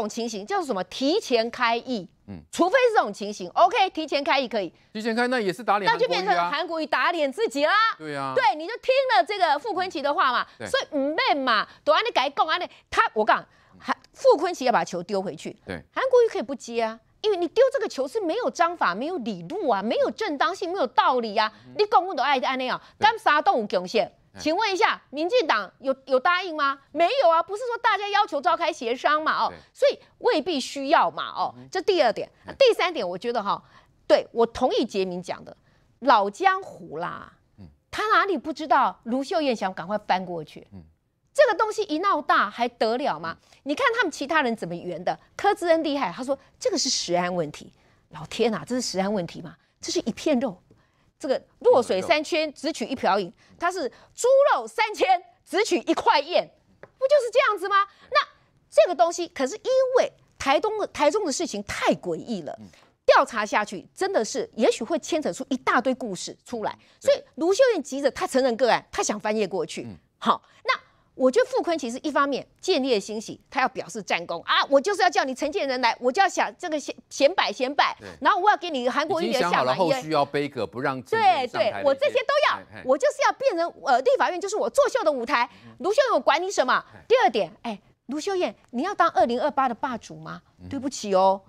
种情形叫做什么？提前开议，嗯，除非是这种情形，OK，提前开议可以。提前开那也是打脸，那就变成韩国瑜打脸自己啦。对啊，对，你就听了这个傅昆奇的话嘛，所以唔变嘛，都安尼改共安尼。他我讲，韩傅昆奇要把球丢回去，对，韩国瑜可以不接啊，因为你丢这个球是没有章法、没有理路啊，没有正当性、没有道理啊，你讲讲都爱安尼啊，干啥都有贡献。请问一下，民进党有有答应吗？没有啊，不是说大家要求召开协商嘛？哦，所以未必需要嘛？哦，这第二点，第三点，我觉得哈，对我同意杰明讲的，老江湖啦，他哪里不知道卢秀燕想赶快翻过去？嗯，这个东西一闹大，还得了吗？你看他们其他人怎么圆的？柯志恩厉害，他说这个是食安问题，老天哪，这是食安问题吗？这是一片肉。这个落水三千只取一瓢饮，他是猪肉三千只取一块宴，不就是这样子吗？那这个东西可是因为台东台中的事情太诡异了，调查下去真的是，也许会牵扯出一大堆故事出来。所以卢秀燕急着，她承认个案，她想翻页过去。好，那。我觉得傅坤其实一方面建立欣喜，他要表示战功啊，我就是要叫你承建人来，我就要想这个显显摆显摆，然后我要给你韩国瑜也下好后续要背个不让对对，我这些都要，我就是要变成呃立法院就是我作秀的舞台。卢秀燕我管你什么？第二点，哎，卢秀燕你要当二零二八的霸主吗？对不起哦。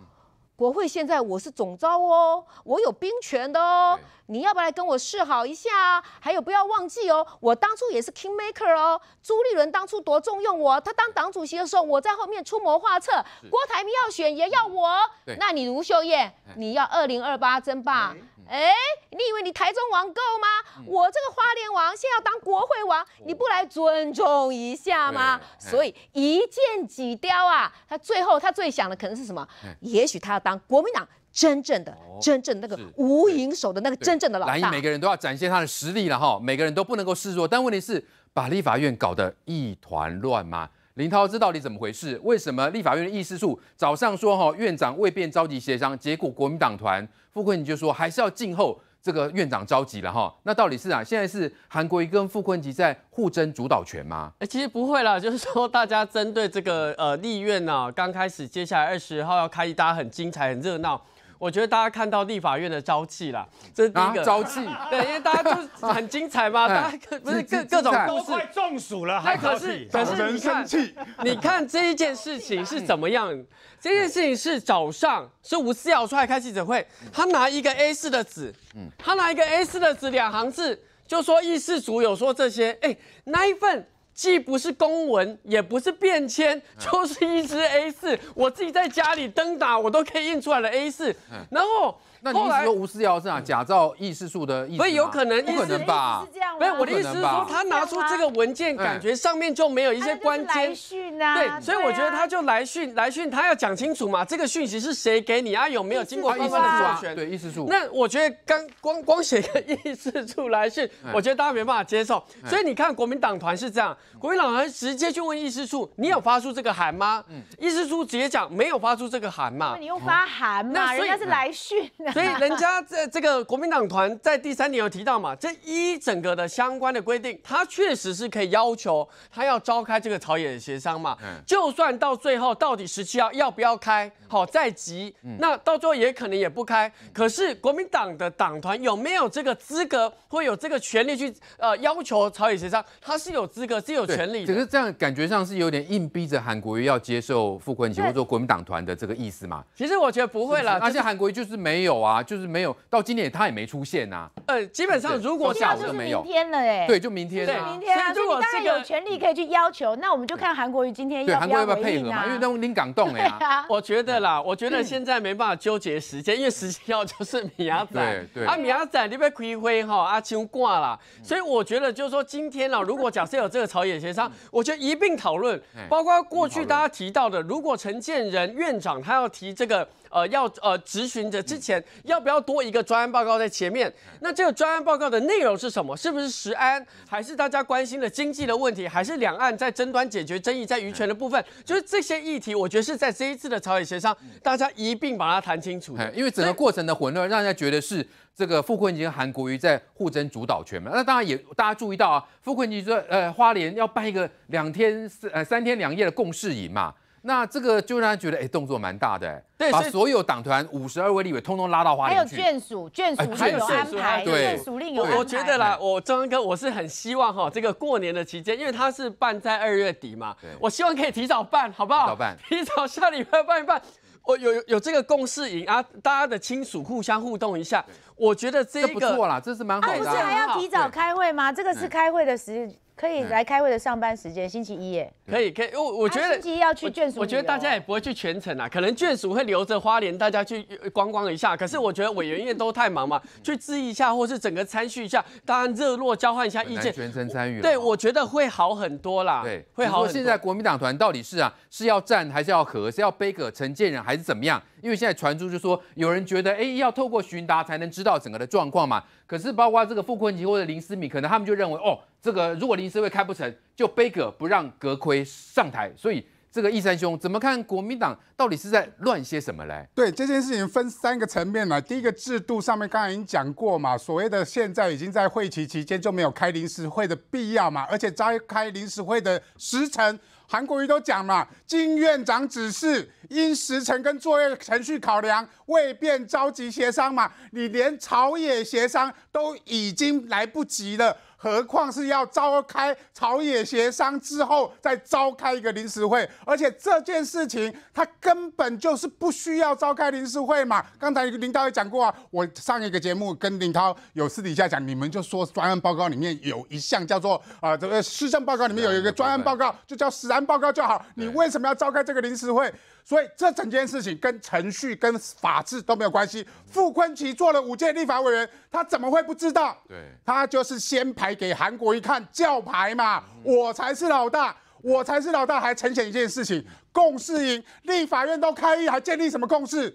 国会现在我是总召哦，我有兵权的哦，你要不要来跟我示好一下？还有不要忘记哦，我当初也是 Kingmaker 哦，朱立伦当初多重用我，他当党主席的时候我在后面出谋划策，郭台铭要选也要我。那你卢秀燕，你要二零二八争霸？哎，你以为你台中王够吗？我这个花莲王现在要当国会王，你不来尊重一下吗？所以一箭几雕啊！他最后他最想的可能是什么？也许他要当国民党真正的、真正那个无影手的那个真正的老大。所以每个人都要展现他的实力了哈，每个人都不能够示弱。但问题是，把立法院搞得一团乱吗？林涛，这到底怎么回事？为什么立法院的议事处早上说哈院长未便召集协商，结果国民党团傅昆你就说还是要静候这个院长召集了哈？那到底是啊？现在是韩国跟傅昆吉在互争主导权吗？其实不会啦，就是说大家针对这个呃立院啊，刚开始接下来二十号要开，大家很精彩很热闹。我觉得大家看到立法院的朝气啦，这是第一个朝气。对，因为大家就是很精彩嘛，大家不是各各种都快中暑了。可是，可是人生气。你看这一件事情是怎么样？这件事情是早上是吴思瑶出来开记者会，他拿一个 A4 的纸，嗯，拿一个 A4 的纸两行字，就说议事组有说这些，哎，那一份。既不是公文，也不是便签，就是一支 a 四，我自己在家里灯打，我都可以印出来了 a 四，然后。那你意思说吴思尧是啊假造意事处的？意思？所以有可能，有可能吧？不是我的意思是说他拿出这个文件，感觉上面就没有一些关键。对，所以我觉得他就来讯来讯，他要讲清楚嘛，这个讯息是谁给你啊？有没有经过官方的授权？对，意事处。那我觉得刚光光写个意事处来讯，我觉得大家没办法接受。所以你看国民党团是这样，国民党团直接去问议事处，你有发出这个函吗？嗯，议事处直接讲没有发出这个函嘛。你又发函嘛？那人家是来讯。所以人家在这个国民党团在第三点有提到嘛，这一整个的相关的规定，他确实是可以要求他要召开这个朝野协商嘛。就算到最后到底十七号要不要开，好再急，那到最后也可能也不开。可是国民党的党团有没有这个资格，会有这个权利去呃要求朝野协商？他是有资格，是有权利。只是这样感觉上是有点硬逼着韩国瑜要接受傅昆萁或者国民党团的这个意思嘛？其实我觉得不会了，而且韩国瑜就是没有。哇，就是没有到今年，他也没出现呐。呃，基本上如果假设没有天了，哎，对，就明天，对明天。所以如果大家有权利可以去要求，那我们就看韩国瑜今天要不要配合嘛？因为都挺感动哎。我觉得啦，我觉得现在没办法纠结时间，因为时间要就是米亚仔，对对。阿米亚仔你被配合哈，阿青挂了。所以我觉得就是说，今天呢，如果假设有这个朝野协商，我得一并讨论，包括过去大家提到的，如果陈建仁院长他要提这个。呃，要呃，咨询着之前要不要多一个专案报告在前面？那这个专案报告的内容是什么？是不是食安？还是大家关心的经济的问题？还是两岸在争端解决、争议在渔权的部分？就是这些议题，我觉得是在这一次的朝野协商，大家一并把它谈清楚。因为整个过程的混乱，让人家觉得是这个傅昆萁和韩国瑜在互争主导权嘛。那当然也大家注意到啊，傅昆萁说，呃，花莲要办一个两天三呃三天两夜的共事营嘛。那这个就让他觉得哎，动作蛮大的，把所有党团五十二位立委通通拉到花联，还有眷属，眷属有安排，眷属令有安排。我觉得啦，我中央哥，我是很希望哈，这个过年的期间，因为他是办在二月底嘛，我希望可以提早办，好不好？早办，提早下礼拜办一办。我有有有这个共识营啊，大家的亲属互相互动一下，我觉得这个不错啦，这是蛮好的。他不是还要提早开会吗？这个是开会的时。可以来开会的上班时间，星期一耶。可以，可以。我我觉得星期一要去眷属，我觉得大家也不会去全程啊。可能眷属会留着花莲，大家去观光一下。可是我觉得委员院都太忙嘛，去支一下或是整个参叙一下，当然热络交换一下意见。全程参与。对，我觉得会好很多啦。对，会好。现在国民党团到底是啊，是要战还是要和？是要背个承建人还是怎么样？因为现在传出就说有人觉得，哎，要透过询答才能知道整个的状况嘛。可是包括这个傅昆萁或者林思敏，可能他们就认为，哦，这个如果林思会开不成就背阁不让阁揆上台。所以这个易三兄怎么看国民党到底是在乱些什么嘞？对这件事情分三个层面嘛。第一个制度上面，刚才已经讲过嘛，所谓的现在已经在会期期间就没有开临时会的必要嘛，而且召开临时会的时辰。韩国瑜都讲了，金院长指示因时程跟作业程序考量，未便着急协商嘛，你连朝野协商都已经来不及了。何况是要召开朝野协商之后再召开一个临时会，而且这件事情他根本就是不需要召开临时会嘛。刚才林涛也讲过啊，我上一个节目跟林涛有私底下讲，你们就说专案报告里面有一项叫做啊，这个施政报告里面有一个专案报告，就叫实案报告就好。你为什么要召开这个临时会？所以这整件事情跟程序、跟法治都没有关系。傅昆奇做了五届立法委员，他怎么会不知道？对，他就是先排给韩国一看，叫牌嘛，我才是老大，我才是老大。还呈现一件事情，共识营立法院都开议，还建立什么共识？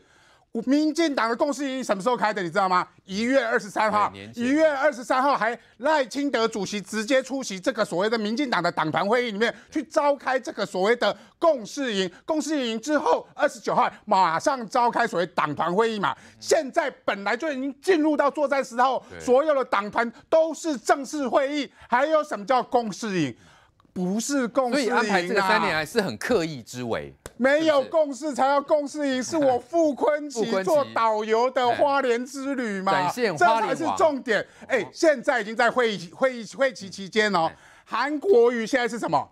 民进党的共识营什么时候开的？你知道吗？一月二十三号，一月二十三号还赖清德主席直接出席这个所谓的民进党的党团会议里面去召开这个所谓的共识营。共识营之后二十九号马上召开所谓党团会议嘛。现在本来就已经进入到作战时候，所有的党团都是正式会议，还有什么叫共识营？不是共识所以安排这个三年来是很刻意之为。没有共识才要共识营，是我傅坤琪做导游的花莲之旅嘛？展现花莲。这才是重点。哎，现在已经在会议会议会期期间哦。韩国瑜现在是什么？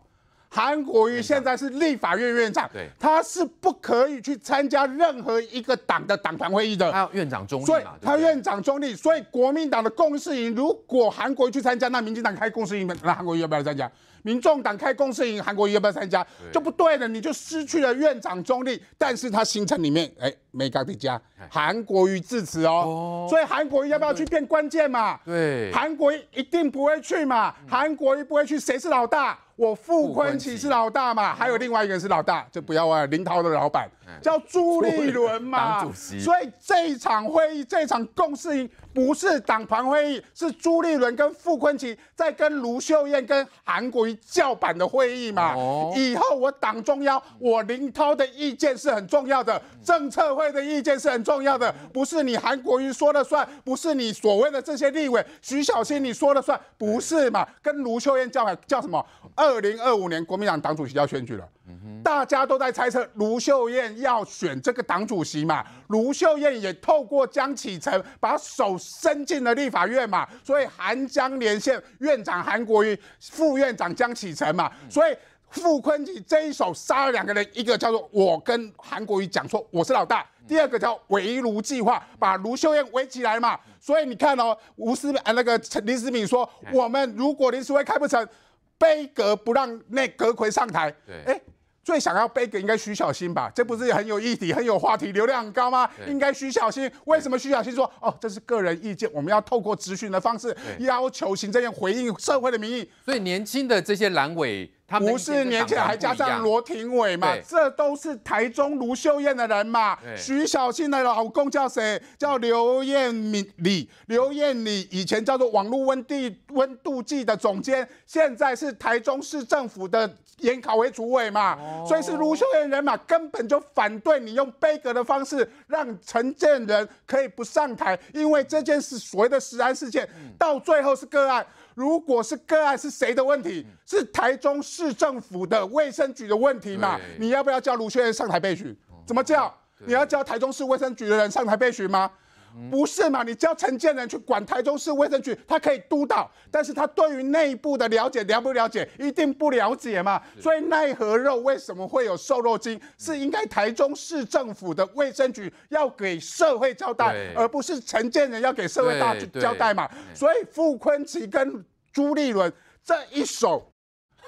韩国瑜现在是立法院院长，对，他是不可以去参加任何一个党的党团会议的。他院长中立所以他院长中立，所以国民党的共识营，如果韩国瑜去参加，那民进党开共识营，那韩国瑜要不要参加？民众党开共司营，韩国瑜要不要参加就不对了，你就失去了院长中立。但是他行程里面，哎，没刚得加韩国瑜致辞哦，所以韩国瑜要不要去变关键嘛？对，韩国瑜一定不会去嘛，韩国瑜不会去，谁是老大？我傅昆萁是老大嘛？还有另外一个人是老大，就不要了林涛的老板叫朱立伦嘛？所以这一场会议，这场共识营不是党团会议，是朱立伦跟傅昆萁。在跟卢秀燕跟韩国瑜叫板的会议嘛，以后我党中央我林涛的意见是很重要的，政策会的意见是很重要的，不是你韩国瑜说了算，不是你所谓的这些立委徐小新你说了算，不是嘛？跟卢秀燕叫板叫什么？二零二五年国民党党主席要选举了。嗯哼，大家都在猜测卢秀燕要选这个党主席嘛？卢秀燕也透过江启臣把手伸进了立法院嘛，所以韩江连线院长韩国瑜、副院长江启臣嘛，所以傅坤吉这一手杀了两个人，一个叫做我跟韩国瑜讲说我是老大，第二个叫围炉计划，把卢秀燕围起来嘛。所以你看哦，吴思呃那个林思敏说，我们如果临时会开不成，杯葛不让内阁魁上台，对，哎。最想要背 g 应该徐小新吧，这不是很有议题、很有话题、流量很高吗？应该徐小新。为什么徐小新说哦，这是个人意见，我们要透过咨询的方式要求行政院回应社会的民意，所以年轻的这些阑尾。不是年前还加上罗廷伟嘛？这都是台中卢秀燕的人嘛。徐小庆的老公叫谁？叫刘彦礼。刘彦礼以前叫做网络温地温度计的总监，现在是台中市政府的研考为主委嘛？所以是卢秀燕人马，根本就反对你用背格的方式让陈建仁可以不上台，因为这件事所谓的食安事件到最后是个案。如果是个案是谁的问题？是台中市政府的卫生局的问题嘛？你要不要叫卢先生上台备询？怎么叫？你要叫台中市卫生局的人上台备询吗？不是嘛？你叫承建人去管台中市卫生局，他可以督导，但是他对于内部的了解了不了解？一定不了解嘛。所以奈何肉为什么会有瘦肉精？是应该台中市政府的卫生局要给社会交代，而不是承建人要给社会大交代嘛。所以傅坤奇跟朱立伦这一手。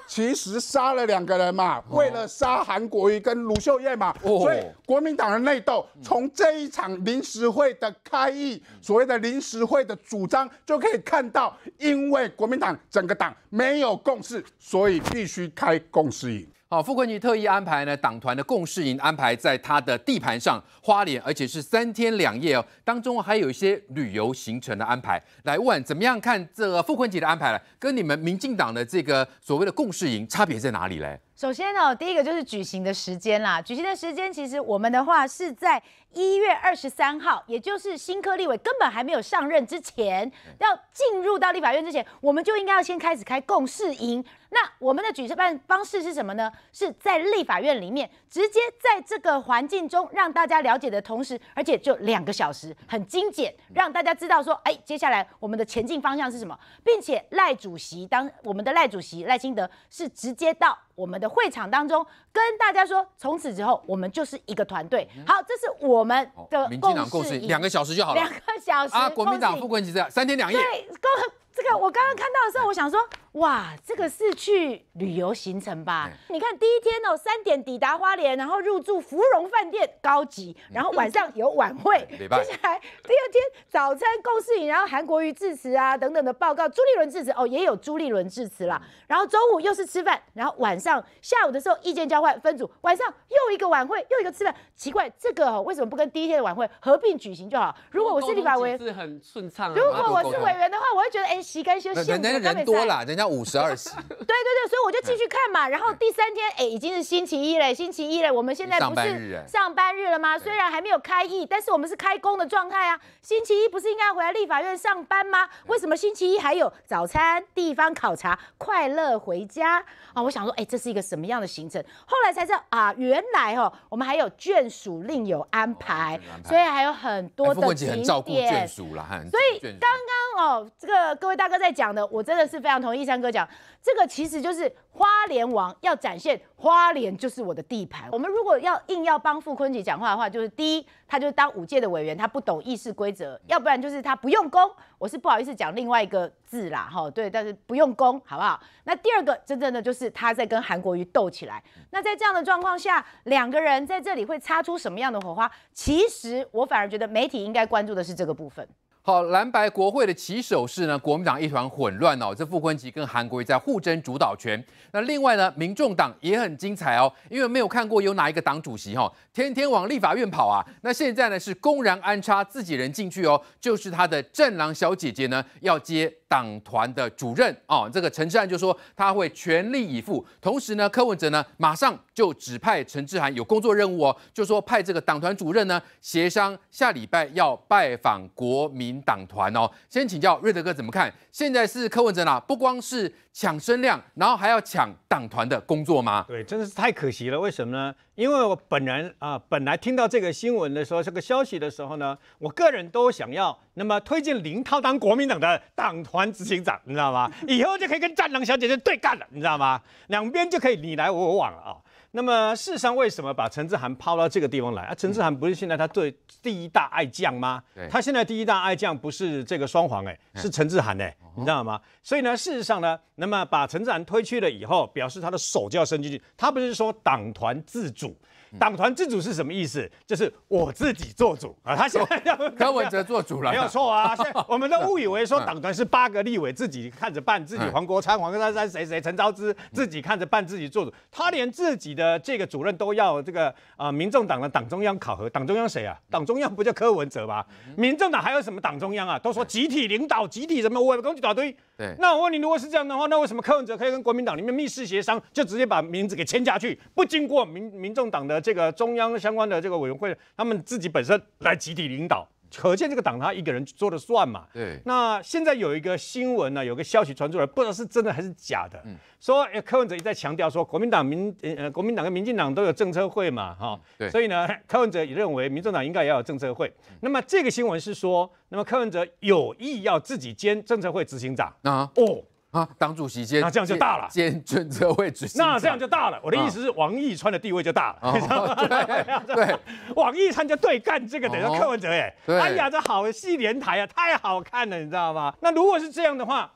其实杀了两个人嘛，为了杀韩国瑜跟卢秀燕嘛，所以国民党的内斗，从这一场临时会的开议，所谓的临时会的主张就可以看到，因为国民党整个党没有共识，所以必须开共识营。好，傅坤杰特意安排呢，党团的共事营安排在他的地盘上，花莲，而且是三天两夜哦，当中还有一些旅游行程的安排。来问，怎么样看这个傅坤杰的安排，跟你们民进党的这个所谓的共事营差别在哪里嘞？首先呢，第一个就是举行的时间啦。举行的时间其实我们的话是在一月二十三号，也就是新科立委根本还没有上任之前，要进入到立法院之前，我们就应该要先开始开共事营。那我们的举事办方式是什么呢？是在立法院里面，直接在这个环境中让大家了解的同时，而且就两个小时，很精简，让大家知道说，哎，接下来我们的前进方向是什么，并且赖主席当我们的赖主席赖清德是直接到。我们的会场当中。跟大家说，从此之后我们就是一个团队。好，这是我们的。民进党共识。两个小时就好。了。两个小时啊，国民党富贵级这样，三天两夜。对，刚这个我刚刚看到的时候，我想说，哇，这个是去旅游行程吧？你看第一天哦，三点抵达花莲，然后入住芙蓉饭店高级，然后晚上有晚会。接下来第二天早餐共识营，然后韩国瑜致辞啊等等的报告，朱立伦致辞哦，也有朱立伦致辞了。然后中午又是吃饭，然后晚上下午的时候意见交换。分组晚上又一个晚会又一个吃饭奇怪这个为什么不跟第一天的晚会合并举行就好？如果我是立法委员是很顺畅。如果我是委员的话，我会觉得哎洗干净先。人家人多了，人家五十二席。对对对，所以我就继续看嘛。然后第三天哎已经是星期一了，星期一了，我们现在不是上班日了吗？虽然还没有开议，但是我们是开工的状态啊。星期一不是应该要回来立法院上班吗？为什么星期一还有早餐地方考察快乐回家啊？我想说哎这是一个什么样的行程？后来才知道啊，原来哦，我们还有眷属另有安排，所以还有很多的景点。所以刚刚哦，这个各位大哥在讲的，我真的是非常同意三哥讲。这个其实就是花莲王要展现花莲就是我的地盘。我们如果要硬要帮傅坤吉讲话的话，就是第一，他就是当五届的委员，他不懂议事规则；要不然就是他不用功。我是不好意思讲另外一个字啦，哈，对，但是不用功，好不好？那第二个，真正的就是他在跟韩国瑜斗起来。那在这样的状况下，两个人在这里会擦出什么样的火花？其实我反而觉得媒体应该关注的是这个部分。好，蓝白国会的起手式呢？国民党一团混乱哦，这傅昆萁跟韩国瑜在互争主导权。那另外呢，民众党也很精彩哦，因为没有看过有哪一个党主席哈，天天往立法院跑啊。那现在呢，是公然安插自己人进去哦，就是他的战狼小姐姐呢，要接党团的主任哦。这个陈志安就说他会全力以赴，同时呢，柯文哲呢，马上就指派陈志涵有工作任务哦，就说派这个党团主任呢，协商下礼拜要拜访国民。党团哦，先请教瑞德哥怎么看？现在是柯文哲呢，不光是抢声量，然后还要抢党团的工作吗？对，真的是太可惜了。为什么呢？因为我本人啊，本来听到这个新闻的时候，这个消息的时候呢，我个人都想要那么推荐林涛当国民党的党团执行长，你知道吗？以后就可以跟战狼小姐姐对干了，你知道吗？两边就可以你来我往了啊。那么事实上，为什么把陈志涵抛到这个地方来啊？陈志涵不是现在他最第一大爱将吗？他现在第一大爱将不是这个双簧哎，是陈志涵哎，你知道吗？所以呢，事实上呢，那么把陈志涵推去了以后，表示他的手就要伸进去，他不是说党团自主。党团自主是什么意思？就是我自己做主啊！他现在要柯文哲做主了，没有错啊！我们都误以为说党团是八个立委自己看着办，自己黄国昌、黄珊珊谁谁陈昭之自己看着办自己做主。他连自己的这个主任都要这个啊，民众党的党中央考核，党中央谁啊？党中央不叫柯文哲吧？民众党还有什么党中央啊？都说集体领导，集体什么？我攻击搞打对，那我问你，如果是这样的话，那为什么柯文哲可以跟国民党里面密室协商，就直接把名字给签下去，不经过民民众党的？这个中央相关的这个委员会，他们自己本身来集体领导，可见这个党他一个人说了算嘛？对。那现在有一个新闻呢，有个消息传出来，不知道是真的还是假的。嗯。说柯文哲一再强调说，国民党民呃国民党跟民进党都有政策会嘛，哈。对。所以呢，柯文哲也认为民进党应该也有政策会。那么这个新闻是说，那么柯文哲有意要自己兼政策会执行长啊？哦。啊，当主席兼，那这样就大了；兼准则位置，那这样就大了。我的意思是，王义川的地位就大了，你知道吗？对 对，王义川就对干这个，等于柯文哲，哎，哎呀，这好戏连台啊，太好看了，你知道吗？那如果是这样的话，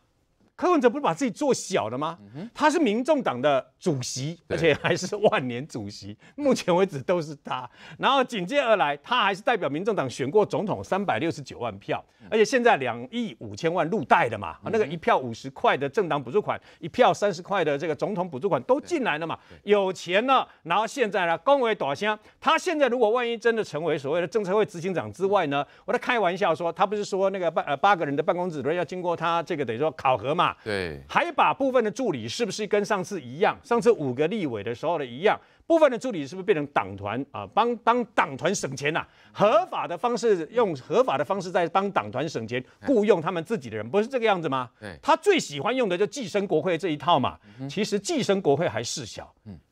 柯文哲不是把自己做小了吗？他是民众党的。主席，而且还是万年主席，目前为止都是他。然后紧接而来，他还是代表民政党选过总统三百六十九万票，而且现在两亿五千万入袋的嘛，那个一票五十块的政党补助款，一票三十块的这个总统补助款都进来了嘛，有钱了。然后现在呢，恭维朵香，他现在如果万一真的成为所谓的政策会执行长之外呢，我在开玩笑说，他不是说那个办呃八个人的办公主任要经过他这个等于说考核嘛，对，还把部分的助理是不是跟上次一样？上次五个立委的时候的一样，部分的助理是不是变成党团啊？帮帮党团省钱呐？合法的方式，用合法的方式在帮党团省钱，雇佣他们自己的人，不是这个样子吗？对，他最喜欢用的就寄生国会这一套嘛。其实寄生国会还事小。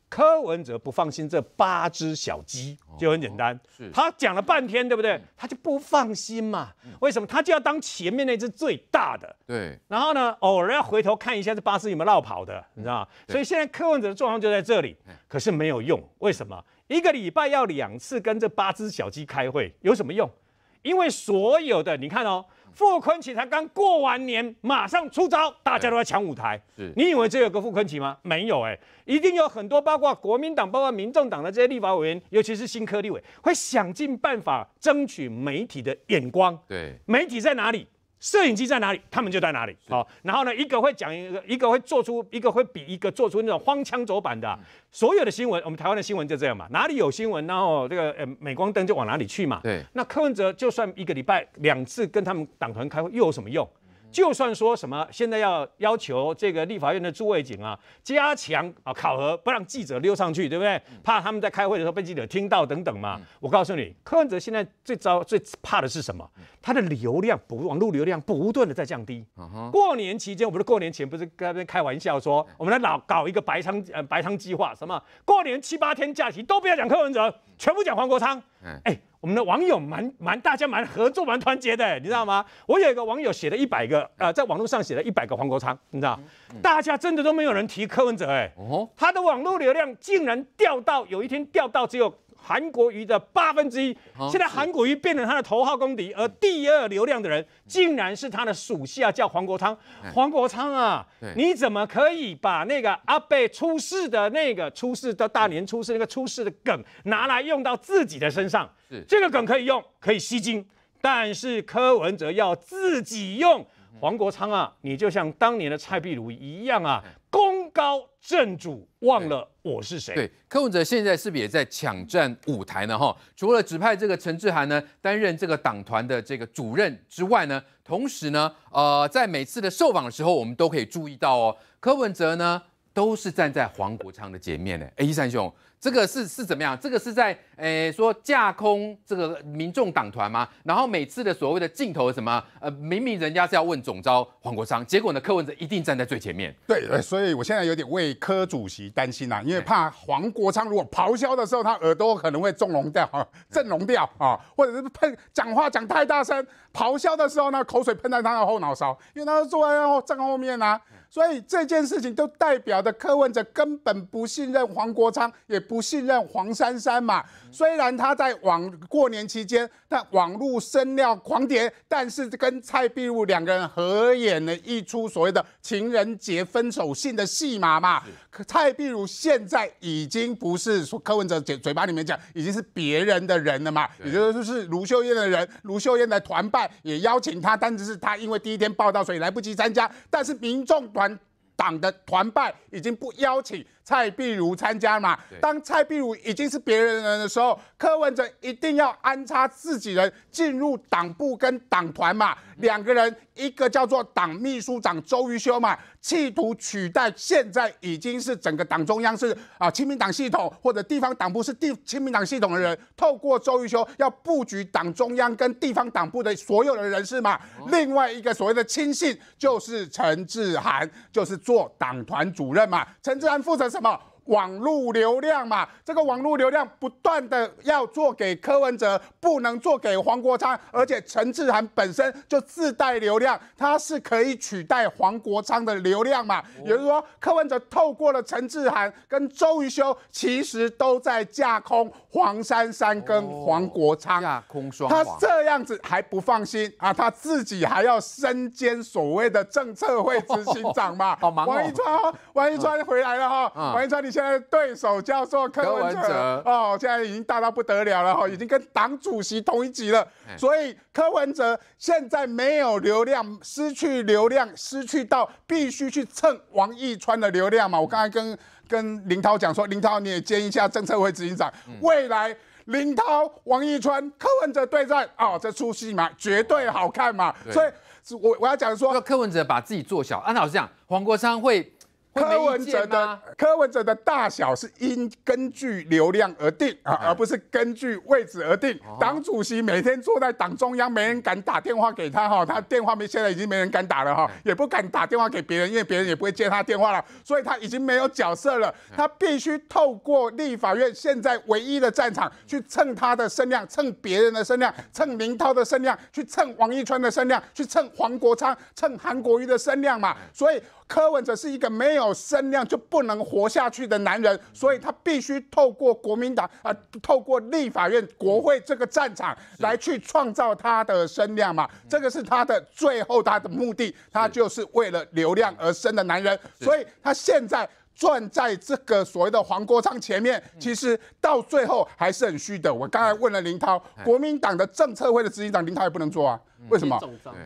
柯文哲不放心这八只小鸡，就很简单，他讲了半天，对不对？他就不放心嘛。为什么？他就要当前面那只最大的。对。然后呢，偶尔要回头看一下这八只有没有落跑的，你知道吗？所以现在柯文哲的状况就在这里，可是没有用。为什么？一个礼拜要两次跟这八只小鸡开会，有什么用？因为所有的，你看哦。傅昆奇才刚过完年，马上出招，大家都在抢舞台。是你以为这有个傅昆奇吗？没有，哎，一定有很多包括国民党包括民众党的这些立法委员，尤其是新科立委会，想尽办法争取媒体的眼光。对，媒体在哪里？摄影机在哪里，他们就在哪里。好，然后呢，一个会讲一个，一个会做出一个会比一个做出那种荒腔走板的所有的新闻。我们台湾的新闻就这样嘛，哪里有新闻，然后这个呃镁光灯就往哪里去嘛。对，那柯文哲就算一个礼拜两次跟他们党团开会，又有什么用？就算说什么，现在要要求这个立法院的诸位警啊，加强啊考核，不让记者溜上去，对不对？怕他们在开会的时候被记者听到，等等嘛。我告诉你，柯文哲现在最糟最怕的是什么？他的流量不，网络流量不断的在降低。过年期间，我不是过年前不是跟那边开玩笑说，我们来老搞一个白仓呃白仓计划，什么过年七八天假期都不要讲柯文哲，全部讲黄国昌。哎。我们的网友蛮蛮，大家蛮合作，蛮团结的，你知道吗？我有一个网友写了一百个，呃，在网络上写了一百个黄国昌，你知道，大家真的都没有人提柯文哲，哎，他的网络流量竟然掉到有一天掉到只有。韩国瑜的八分之一，现在韩国瑜变成他的头号公敌，而第二流量的人，竟然是他的属下，叫黄国昌。黄国昌啊，你怎么可以把那个阿贝出事的那个出事到大年初四那个出事的梗拿来用到自己的身上？这个梗可以用，可以吸金，但是柯文哲要自己用。黄国昌啊，你就像当年的蔡壁如一样啊，功高震主，忘了我是谁。对，柯文哲现在是不是也在抢占舞台呢？哈，除了指派这个陈志涵呢担任这个党团的这个主任之外呢，同时呢，呃，在每次的受访的时候，我们都可以注意到哦，柯文哲呢都是站在黄国昌的前面的。哎，一山兄。这个是是怎么样？这个是在诶说架空这个民众党团吗？然后每次的所谓的镜头什么？呃，明明人家是要问总召黄国昌，结果呢柯文哲一定站在最前面。对，所以我现在有点为柯主席担心呐，因为怕黄国昌如果咆哮的时候，他耳朵可能会中聋掉、震聋掉啊，或者是喷讲话讲太大声，咆哮的时候呢口水喷在他的后脑勺，因为他坐在后站后面呐。所以这件事情都代表的柯文哲根本不信任黄国昌，也。不信任黄珊珊嘛？虽然她在网过年期间，但网路声量狂跌。但是跟蔡碧如两个人合演了一出所谓的情人节分手信的戏码嘛。可蔡碧如现在已经不是说柯文哲嘴嘴巴里面讲已经是别人的人了嘛？也就是是卢秀燕的人，卢秀燕的团办也邀请他，但是是他因为第一天报道，所以来不及参加。但是民众团党的团办已经不邀请。蔡碧如参加嘛？当蔡碧如已经是别人人的时候，柯文哲一定要安插自己人进入党部跟党团嘛。两个人，一个叫做党秘书长周瑜修嘛，企图取代现在已经是整个党中央是啊亲民党系统或者地方党部是地亲民党系统的人，透过周瑜修要布局党中央跟地方党部的所有的人事嘛。另外一个所谓的亲信就是陈志涵，就是做党团主任嘛，陈志涵负责。么？网络流量嘛，这个网络流量不断的要做给柯文哲，不能做给黄国昌，而且陈志涵本身就自带流量，他是可以取代黄国昌的流量嘛。也就是说，柯文哲透过了陈志涵跟周瑜修，其实都在架空黄珊珊跟黄国昌啊，架空双他这样子还不放心啊，他自己还要身兼所谓的政策会执行长嘛。王一川王一川回来了哈，王一川你。现在对手叫做柯文哲哦，现在已经大到不得了了哈，已经跟党主席同一级了。所以柯文哲现在没有流量，失去流量，失去到必须去蹭王毅川的流量嘛。我刚才跟跟林涛讲说，林涛你也兼一下政策会执行长，未来林涛、王一川、柯文哲对战哦，这出戏嘛绝对好看嘛。所以我我要讲说，柯文哲把自己做小，安老师讲，黄国昌会。柯文哲的柯文哲的大小是因根据流量而定啊，而不是根据位置而定。党主席每天坐在党中央，没人敢打电话给他哈，他电话没，现在已经没人敢打了哈，也不敢打电话给别人，因为别人也不会接他电话了，所以他已经没有角色了。他必须透过立法院现在唯一的战场，去蹭他的声量，蹭别人的声量，蹭林涛的声量，去蹭王一川的声量，去蹭黄国昌、蹭韩国瑜的声量嘛，所以。柯文哲是一个没有声量就不能活下去的男人，所以他必须透过国民党啊，透过立法院、国会这个战场来去创造他的声量嘛。这个是他的最后他的目的，他就是为了流量而生的男人，所以他现在站在这个所谓的黄国昌前面，其实到最后还是很虚的。我刚才问了林涛，国民党的政策会的执行长林涛也不能做啊。为什么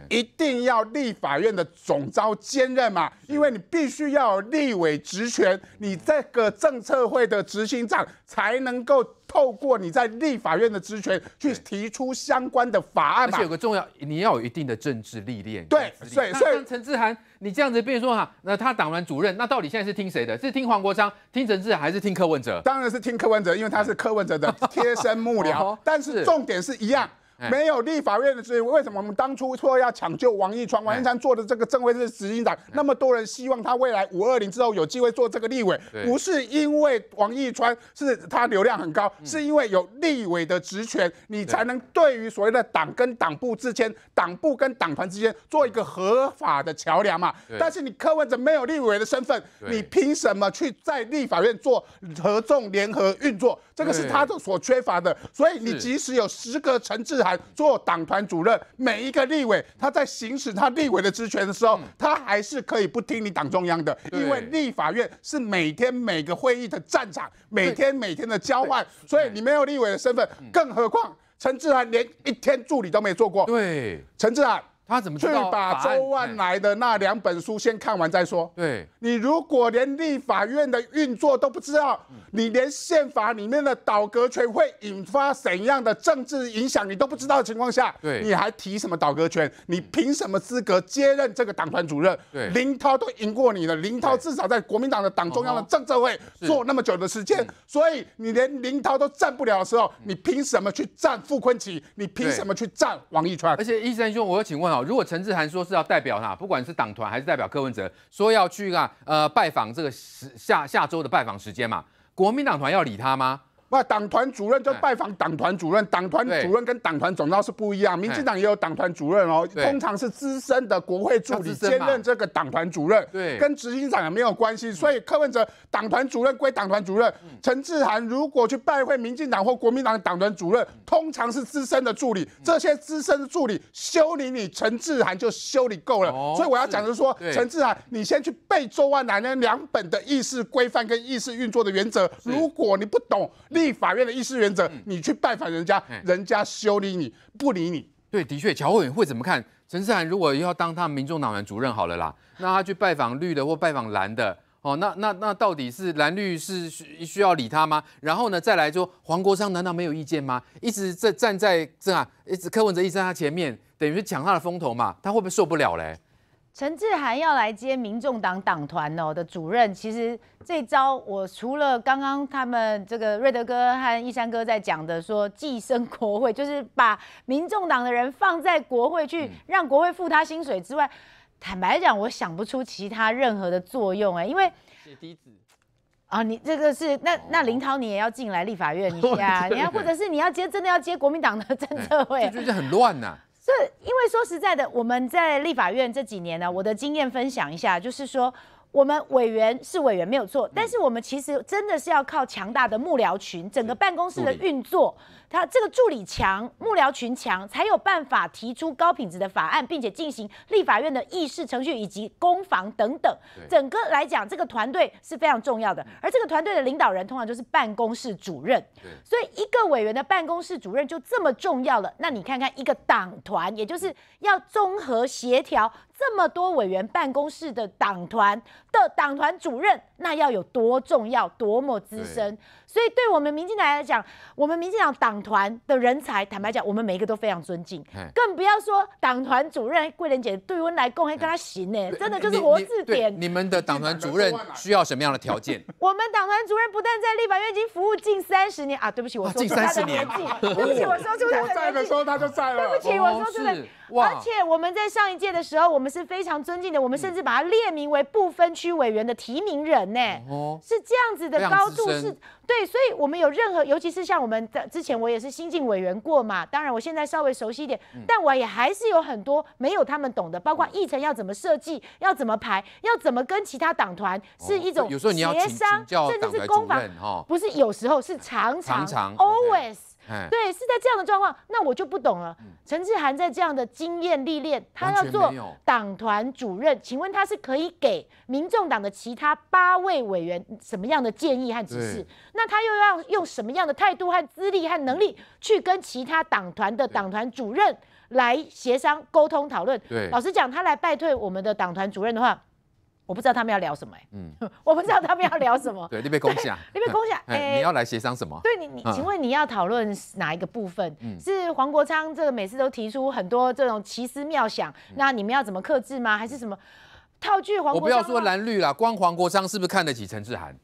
一定要立法院的总召兼任嘛？因为你必须要立委职权，你这个政策会的执行长才能够透过你在立法院的职权去提出相关的法案嘛？有个重要，你要有一定的政治历练。对，所以所以陈志涵，你这样子，比如说哈，那他党团主任，那到底现在是听谁的？是听黄国昌、听陈志还是听柯文哲？当然是听柯文哲，因为他是柯文哲的贴身幕僚。但是重点是一样。没有立法院的事情，为什么我们当初说要抢救王义川？王义川做的这个政委是执行长，那么多人希望他未来五二零之后有机会做这个立委，不是因为王义川是他流量很高，是因为有立委的职权，你才能对于所谓的党跟党部之间、党部跟党团之间做一个合法的桥梁嘛。但是你柯文哲没有立委的身份，你凭什么去在立法院做合纵联合运作？这个是他的所缺乏的。所以你即使有十个陈志海。做党团主任，每一个立委，他在行使他立委的职权的时候，他还是可以不听你党中央的，因为立法院是每天每个会议的战场，每天每天的交换，所以你没有立委的身份，更何况陈志涵连一天助理都没做过。对，陈志涵。他怎么去把周万来的那两本书先看完再说？对你如果连立法院的运作都不知道，你连宪法里面的导革权会引发怎样的政治影响你都不知道的情况下，对，你还提什么导革权？你凭什么资格接任这个党团主任？对，林涛都赢过你了，林涛至少在国民党的党中央的政策会做那么久的时间，所以你连林涛都站不了的时候，你凭什么去站傅坤奇？你凭什么去站王一川？而且医生兄，我请问啊。如果陈志涵说是要代表哈，不管是党团还是代表柯文哲，说要去啊，呃，拜访这个时下下周的拜访时间嘛，国民党团要理他吗？那党团主任就拜访党团主任，党团主任跟党团总召是不一样。民进党也有党团主任哦，通常是资深的国会助理兼任这个党团主任，对，跟执行长也没有关系。所以柯文哲党团主任归党团主任，陈志涵如果去拜会民进党或国民党党团主任，通常是资深的助理，这些资深的助理修理你，陈志涵就修理够了。所以我要讲的是说，陈志涵，你先去背周万来那两本的议事规范跟议事运作的原则，如果你不懂，你。立法院的议事原则，你去拜访人家，人家修理你不理你。对，的确，乔慧远会怎么看？陈世涵如果要当他民众党员主任好了啦，那他去拜访绿的或拜访蓝的，哦，那那那到底是蓝绿是需要理他吗？然后呢，再来说黄国昌难道没有意见吗？一直在站在这啊，一直柯文哲一直在他前面，等于抢他的风头嘛，他会不会受不了嘞？陈志涵要来接民众党党团哦的主任，其实这招我除了刚刚他们这个瑞德哥和一山哥在讲的说寄生国会，就是把民众党的人放在国会去让国会付他薪水之外，坦白讲，我想不出其他任何的作用哎，因为低子啊，你这个是那那林涛你也要进来立法院一 下，你要或者是你要接真的要接国民党的 政策会，这就是很乱呐。以，因为说实在的，我们在立法院这几年呢，我的经验分享一下，就是说，我们委员是委员没有错，但是我们其实真的是要靠强大的幕僚群，整个办公室的运作。他这个助理强，幕僚群强，才有办法提出高品质的法案，并且进行立法院的议事程序以及攻防等等。整个来讲，这个团队是非常重要的，而这个团队的领导人通常就是办公室主任。所以，一个委员的办公室主任就这么重要了。那你看看一个党团，也就是要综合协调这么多委员办公室的党团的党团主任，那要有多重要，多么资深。所以，对我们民进党来讲，我们民进党党团的人才，坦白讲，我们每一个都非常尊敬，更不要说党团主任桂莲姐对温来贡还跟他行呢，真的就是活字典。你们的党团主任需要什么样的条件？我们党团主任不但在立法院已经服务近三十年啊，对不起，我近三十年，对不起，我说出他不起，我在的时候他就在了，对不起，我说出的。而且我们在上一届的时候，我们是非常尊敬的，我们甚至把它列名为不分区委员的提名人呢，是这样子的高度，是对，所以我们有任何，尤其是像我们的之前，我也是新进委员过嘛，当然我现在稍微熟悉一点，但我也还是有很多没有他们懂的，包括议程要怎么设计，要怎么排，要怎么跟其他党团是一种协商，甚至是攻防，不是有时候是常常常常 always。对，是在这样的状况，那我就不懂了。陈志涵在这样的经验历练，他要做党团主任，请问他是可以给民众党的其他八位委员什么样的建议和指示？那他又要用什么样的态度和资历和能力去跟其他党团的党团主任来协商沟通讨论？对，老实讲，他来拜退我们的党团主任的话。我不知道他们要聊什么嗯，我不知道他们要聊什么。对，你别攻下，你别攻下，哎，你要来协商什么？对你，你请问你要讨论哪一个部分？是黄国昌这个每次都提出很多这种奇思妙想，那你们要怎么克制吗？还是什么套句黄国昌？我不要说蓝绿了，光黄国昌是不是看得起陈志涵？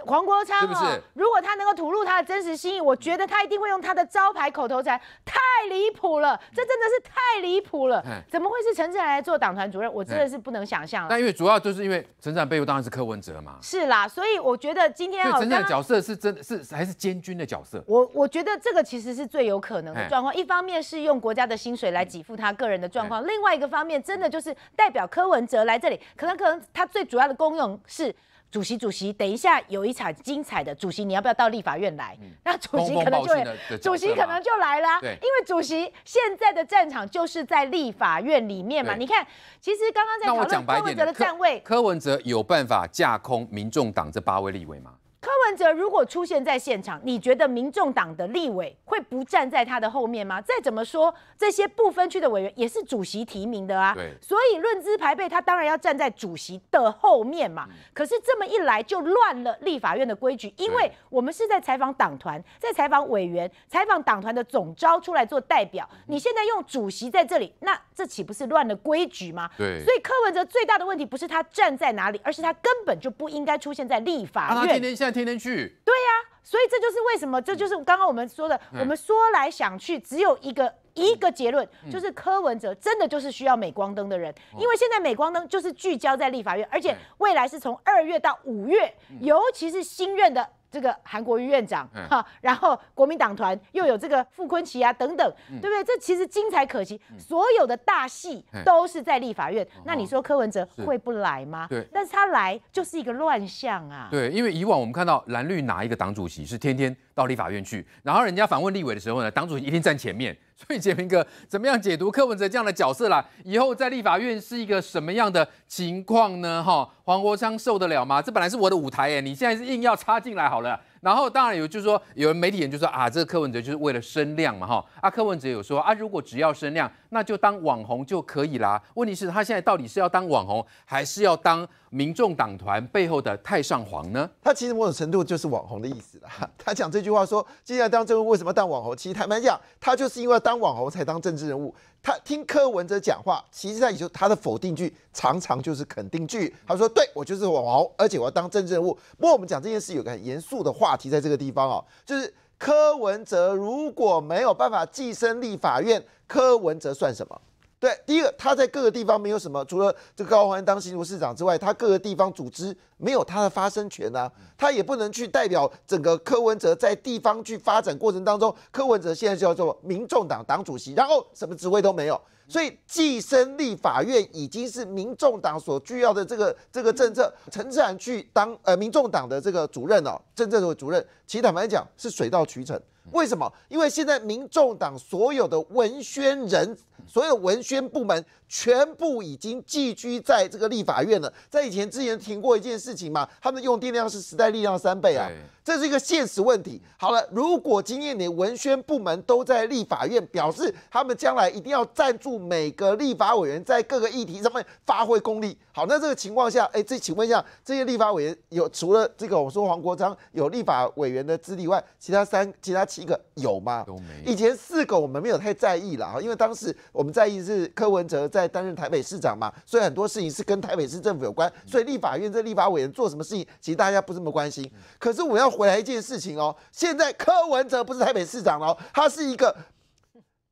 黄国昌啊，如果他能够吐露他的真实心意，我觉得他一定会用他的招牌口头禅，太离谱了，这真的是太离谱了。怎么会是陈志来做党团主任？我真的是不能想象。那因为主要就是因为陈志背后当然是柯文哲嘛。是啦，所以我觉得今天啊，陈志的角色是真的是还是监军的角色。我我觉得这个其实是最有可能的状况。一方面是用国家的薪水来给付他个人的状况，另外一个方面真的就是代表柯文哲来这里，可能可能他最主要的功用是。主席，主席，等一下有一场精彩的，主席你要不要到立法院来？那主席可能就会，主席可能就来啦，因为主席现在的战场就是在立法院里面嘛。你看，其实刚刚在讨论柯文哲的站位，柯文哲有办法架空民众党这八位立委吗？柯文哲如果出现在现场，你觉得民众党的立委会不站在他的后面吗？再怎么说，这些不分区的委员也是主席提名的啊。对。所以论资排辈，他当然要站在主席的后面嘛。嗯。可是这么一来就乱了立法院的规矩，因为我们是在采访党团，在采访委员，采访党团的总召出来做代表。你现在用主席在这里，那这岂不是乱了规矩吗？对。所以柯文哲最大的问题不是他站在哪里，而是他根本就不应该出现在立法院。啊，他今天天天去，对呀，所以这就是为什么，这就是刚刚我们说的，我们说来想去，只有一个一个结论，就是柯文哲真的就是需要镁光灯的人，因为现在镁光灯就是聚焦在立法院，而且未来是从二月到五月，尤其是新任的。这个韩国瑜院长哈，然后国民党团又有这个傅昆奇啊等等，对不对？这其实精彩可期，所有的大戏都是在立法院。那你说柯文哲会不来吗？对，但是他来就是一个乱象啊。对，因为以往我们看到蓝绿哪一个党主席是天天到立法院去，然后人家访问立委的时候呢，党主席一定站前面。所以杰明哥怎么样解读柯文哲这样的角色啦？以后在立法院是一个什么样的情况呢？哈，黄国昌受得了吗？这本来是我的舞台哎，你现在是硬要插进来好。然后，当然有，就是说，有人媒体人就说啊，这个柯文哲就是为了声量嘛，哈，啊，柯文哲有说啊，如果只要声量。那就当网红就可以啦。问题是，他现在到底是要当网红，还是要当民众党团背后的太上皇呢？他其实某种程度就是网红的意思啦。他讲这句话说，接下来当政务为什么当网红？其实坦白讲，他就是因为当网红才当政治人物。他听柯文哲讲话，其实他也就他的否定句常常就是肯定句。他说：“对，我就是网红，而且我要当政治人物。”不过我们讲这件事有个很严肃的话题在这个地方啊，就是。柯文哲如果没有办法寄身立法院，柯文哲算什么？对，第一个，他在各个地方没有什么，除了这高雄当新竹市长之外，他各个地方组织没有他的发声权呐，他也不能去代表整个柯文哲在地方去发展过程当中，柯文哲现在叫做民众党党主席，然后什么职位都没有，所以跻身立法院已经是民众党所需要的这个 这个政策，陈志远去当呃民众党的这个主任哦，政治的主任，其实坦白讲是水到渠成。为什么？因为现在民众党所有的文宣人、所有文宣部门，全部已经寄居在这个立法院了。在以前之前停过一件事情嘛，他们的用电量是时代力量三倍啊，这是一个现实问题。好了，如果今年你文宣部门都在立法院，表示他们将来一定要赞助每个立法委员在各个议题上面发挥功力。好，那这个情况下，哎，这请问一下，这些立法委员有除了这个我们说黄国昌有立法委员的资历外，其他三其他。七个有吗？都没以前四个我们没有太在意了啊，因为当时我们在意是柯文哲在担任台北市长嘛，所以很多事情是跟台北市政府有关，所以立法院这立法委员做什么事情，其实大家不这么关心。可是我要回来一件事情哦，现在柯文哲不是台北市长了，他是一个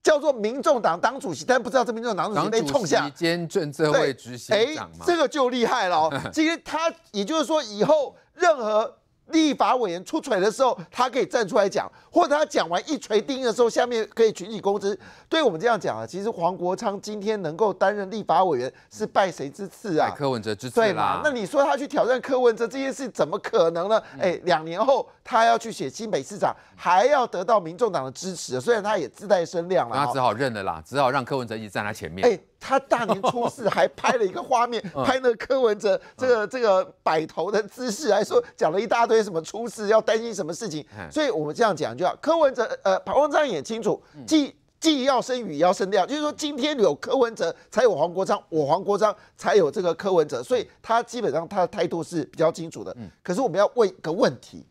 叫做民众党党主席，但不知道这民众党主席被冲下兼政策会执行长吗？这个就厉害了哦。其实他也就是说以后任何。立法委员出锤的时候，他可以站出来讲，或者他讲完一锤定的时候，下面可以群起攻之。对我们这样讲啊，其实黄国昌今天能够担任立法委员，是拜谁之赐啊？柯文哲之赐。对啦，那你说他去挑战柯文哲这件事，怎么可能呢？哎，两年后他要去写新北市长，还要得到民众党的支持，虽然他也自带声量了，那只好认了啦，只好让柯文哲一直站在前面。他大年初四还拍了一个画面，拍那个柯文哲这个这个摆头的姿势，还说讲了一大堆什么初四要担心什么事情。所以，我们这样讲，就柯文哲呃，黄国章也清楚，既既要生与也要生掉，就是说今天有柯文哲才有黄国章，我黄国章才有这个柯文哲，所以他基本上他的态度是比较清楚的。可是我们要问一个问题，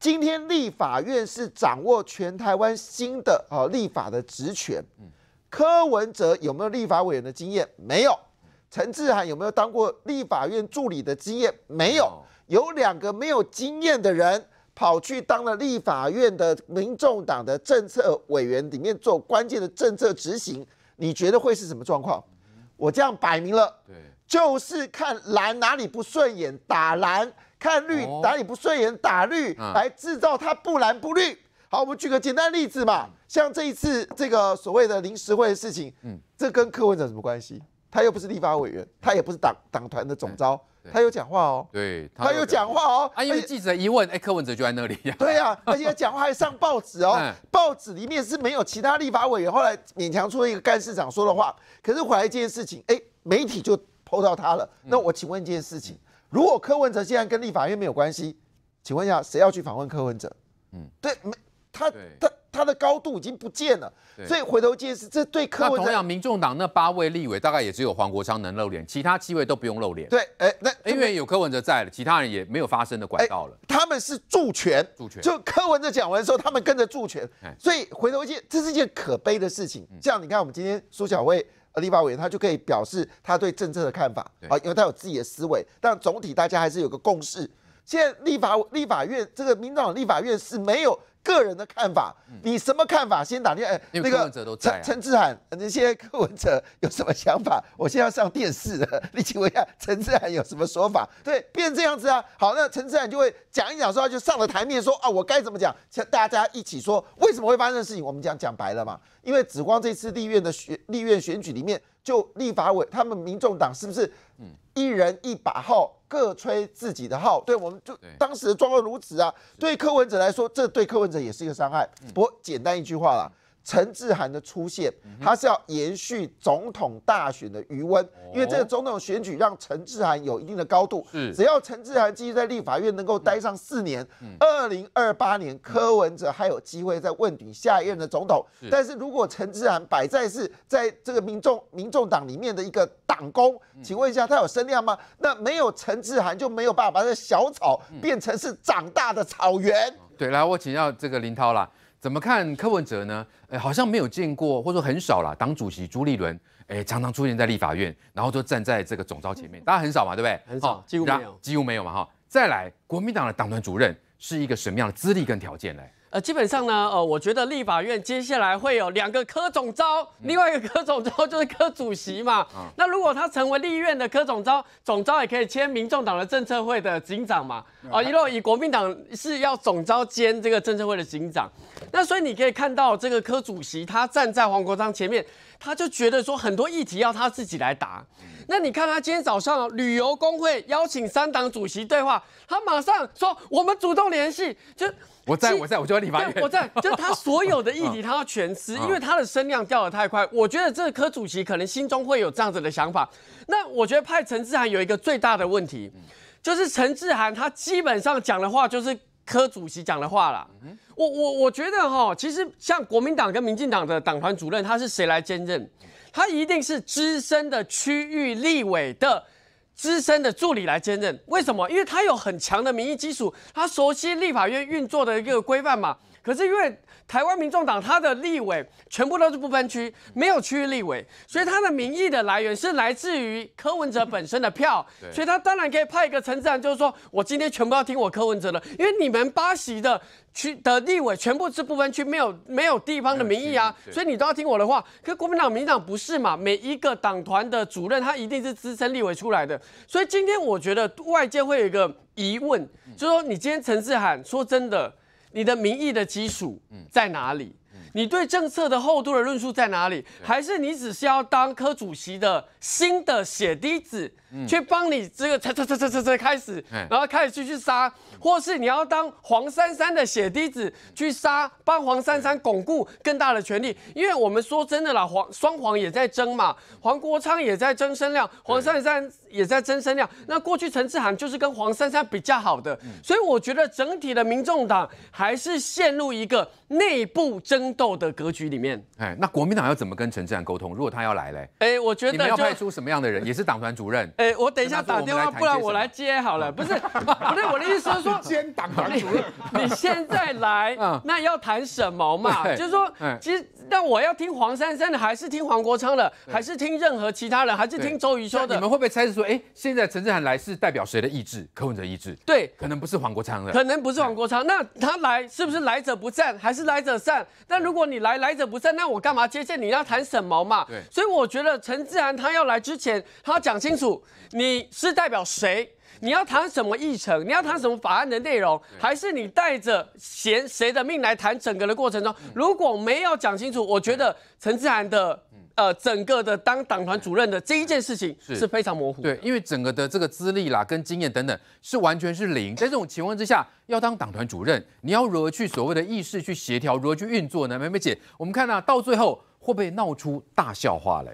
今天立法院是掌握全台湾新的啊立法的职权。柯文哲有没有立法委员的经验？没有。陈志涵有没有当过立法院助理的经验？没有。有两个没有经验的人跑去当了立法院的民众党的政策委员，里面做关键的政策执行，你觉得会是什么状况？我这样摆明了，对，就是看蓝哪里不顺眼打蓝，看绿哪里不顺眼打绿，来制造他不蓝不绿。好，我们举个简单例子嘛，像这一次这个所谓的临时会的事情，嗯，这跟柯文哲什么关系？他又不是立法委员，他也不是党党团的总召，他有讲话哦。对，他有讲话哦。啊，因为记者一问，哎，柯文哲就在那里。对呀，而且讲话还上报纸哦，报纸里面是没有其他立法委员，后来勉强出了一个干事长说的话。可是回来这件事情，哎，媒体就抛到他了。那我请问一件事情，如果柯文哲现在跟立法院没有关系，请问一下，谁要去访问柯文哲？嗯，对，没。他他他的高度已经不见了，所以回头见是这对柯文哲。讲，同样，民众党那八位立委大概也只有黄国昌能露脸，其他七位都不用露脸。对，哎，那因为有柯文哲在了，其他人也没有发声的管道了。他们是助权，助权。就柯文哲讲完之后，他们跟着助权。所以回头见，这是件可悲的事情。这样你看，我们今天苏小慧立法委员，他就可以表示他对政策的看法，啊，因为他有自己的思维。但总体大家还是有个共识。现在立法立法院这个民进党立法院是没有。个人的看法，你什么看法？先打电话，那个陈陈志涵，那些柯文哲有什么想法？我在要上电视了，你请问一下陈志涵有什么说法？对，变成这样子啊，好，那陈志涵就会讲一讲，说就上了台面说啊，我该怎么讲？像大家一起说，为什么会发生事情？我们讲讲白了嘛，因为紫光这次立院的选立院选举里面，就立法委他们民众党是不是？嗯。一人一把号，各吹自己的号，对我们就当时的状况如此啊。对柯文哲来说，这对柯文哲也是一个伤害。不过简单一句话啦。陈志涵的出现，他是要延续总统大选的余温，因为这个总统选举让陈志涵有一定的高度。只要陈志涵继续在立法院能够待上四年，二零二八年柯文哲还有机会再问鼎下一任的总统。但是如果陈志涵摆在是在这个民众民众党里面的一个党工，请问一下他有声量吗？那没有陈志涵就没有办法把小草变成是长大的草原。对，来我请教这个林涛啦。怎么看柯文哲呢？哎，好像没有见过，或者说很少了。党主席朱立伦，哎，常常出现在立法院，然后就站在这个总召前面，大家很少嘛，对不对？很少，几乎没有，几乎没有嘛，哈。再来，国民党的党团主任是一个什么样的资历跟条件呢？呃，基本上呢，呃，我觉得立法院接下来会有两个科总招，另外一个科总招就是科主席嘛。那如果他成为立院的科总招，总招也可以签民众党的政策会的警长嘛。啊，一路以国民党是要总招兼这个政策会的警长。那所以你可以看到这个科主席他站在黄国昌前面，他就觉得说很多议题要他自己来答。那你看他今天早上旅游工会邀请三党主席对话，他马上说我们主动联系就。我在我在我就要立法委我在就他所有的议题 他要全吃，因为他的声量掉得太快。我觉得这科主席可能心中会有这样子的想法。那我觉得派陈志涵有一个最大的问题，就是陈志涵他基本上讲的话就是科主席讲的话了。我我我觉得哈，其实像国民党跟民进党的党团主任，他是谁来兼任？他一定是资深的区域立委的。资深的助理来兼任，为什么？因为他有很强的民意基础，他熟悉立法院运作的一个规范嘛。可是因为。台湾民众党他的立委全部都是不分区，没有区域立委，所以他的民意的来源是来自于柯文哲本身的票，所以他当然可以派一个陈志涵，就是说我今天全部要听我柯文哲的，因为你们八席的区的立委全部是不分区，没有没有地方的民意啊，所以你都要听我的话。可是国民党民党不是嘛？每一个党团的主任他一定是支撑立委出来的，所以今天我觉得外界会有一个疑问，就是说你今天陈志涵说真的。你的民意的基础在哪里？你对政策的厚度的论述在哪里？还是你只是要当科主席的新的血滴子，去帮你这个，这这这这这开始，然后开始继续杀，或是你要当黄珊珊的血滴子去杀，帮黄珊珊巩固更大的权利？因为我们说真的啦，黄双黄也在争嘛，黄国昌也在争声量，黄珊珊也在争声量。那过去陈志涵就是跟黄珊珊比较好的，所以我觉得整体的民众党还是陷入一个内部争。斗的格局里面，哎，那国民党要怎么跟陈志涵沟通？如果他要来嘞，哎，我觉得你要派出什么样的人？也是党团主任？哎，我等一下打电话，不然我来接好了。不是，不对，我的意思是说，先党团主任，你现在来，那要谈什么嘛？就是说，其实那我要听黄珊珊的，还是听黄国昌的，还是听任何其他人，还是听周瑜说的？你们会不会猜测说，哎，现在陈志涵来是代表谁的意志？柯文哲意志？对，可能不是黄国昌的，可能不是黄国昌。那他来是不是来者不善，还是来者善？那？如果你来来者不善，那我干嘛接见你？要谈什么嘛？对，所以我觉得陈自然他要来之前，他要讲清楚你是代表谁，你要谈什么议程，你要谈什么法案的内容，还是你带着嫌谁的命来谈？整个的过程中，如果没有讲清楚，我觉得陈自然的。呃，整个的当党团主任的这一件事情是非常模糊，对，因为整个的这个资历啦、跟经验等等是完全是零，在这种情况之下，要当党团主任，你要如何去所谓的意识去协调，如何去运作呢？梅梅姐，我们看啊，到最后会不会闹出大笑话来，